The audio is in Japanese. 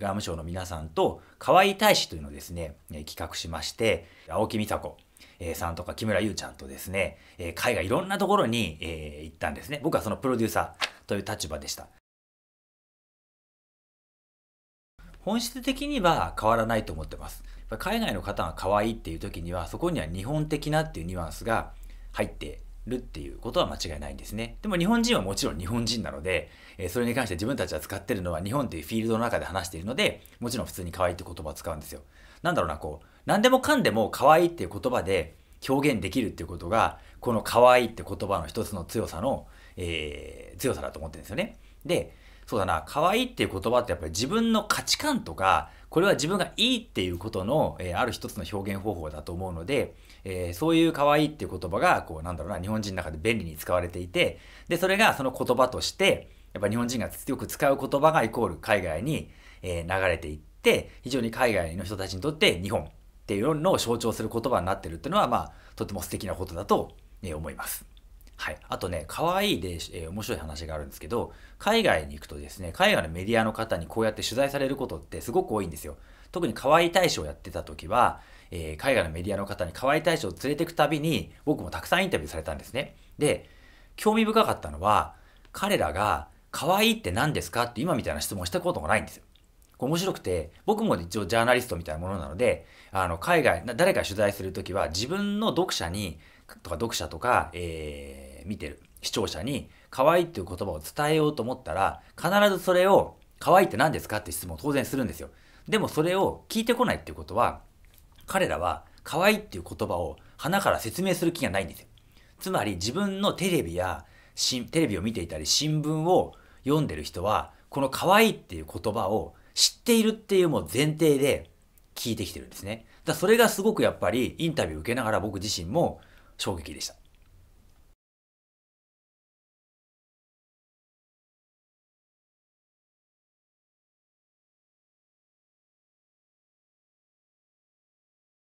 外務省の皆さんと河合大使というのをですね、え企画しまして、青木美佐子、えさんとか木村優ちゃんとですね、え海外いろんなところに、え行ったんですね。僕はそのプロデューサーという立場でした。本質的には変わらないと思ってます。海外の方が可愛いっていう時には、そこには日本的なっていうニュアンスが入ってるっていうことは間違いないんですね。でも日本人はもちろん日本人なので、えそれに関して自分たちは使ってるのは日本というフィールドの中で話しているので、もちろん普通に可愛いって言葉を使うんですよ。なんだろうな、こう、何でもかんでも可愛いっていう言葉で表現できるっていうことが、この可愛いって言葉の一つの強さの、えー、強さだと思ってるんですよね。で、そうだな、可愛いっていう言葉ってやっぱり自分の価値観とか、これは自分がいいっていうことの、えー、ある一つの表現方法だと思うので、えー、そういう可愛いっていう言葉が、こうなんだろうな、日本人の中で便利に使われていて、で、それがその言葉として、やっぱ日本人がよく使う言葉がイコール海外に、えー、流れていって、非常に海外の人たちにとって日本っていうのを象徴する言葉になってるっていうのは、まあ、とても素敵なことだと、え思います。はい。あとね、可愛いで、えー、面白い話があるんですけど、海外に行くとですね、海外のメディアの方にこうやって取材されることってすごく多いんですよ。特に可愛い大賞をやってた時は、えー、海外のメディアの方に可愛い大賞を連れてくたびに、僕もたくさんインタビューされたんですね。で、興味深かったのは、彼らが、可愛いって何ですかって今みたいな質問をしたことがないんですよ。面白くて、僕も一応ジャーナリストみたいなものなので、あの、海外、誰か取材するときは自分の読者に、とか読者とか、えー見てる視聴者に、可愛いっていう言葉を伝えようと思ったら、必ずそれを、可愛いって何ですかって質問を当然するんですよ。でもそれを聞いてこないっていうことは、彼らは可愛いっていう言葉を鼻から説明する気がないんですよ。つまり自分のテレビや、テレビを見ていたり新聞を読んでる人は、この可愛いっていう言葉を知っているっていうもう前提で聞いてきてるんですね。だそれがすごくやっぱりインタビュー受けながら僕自身も衝撃でした。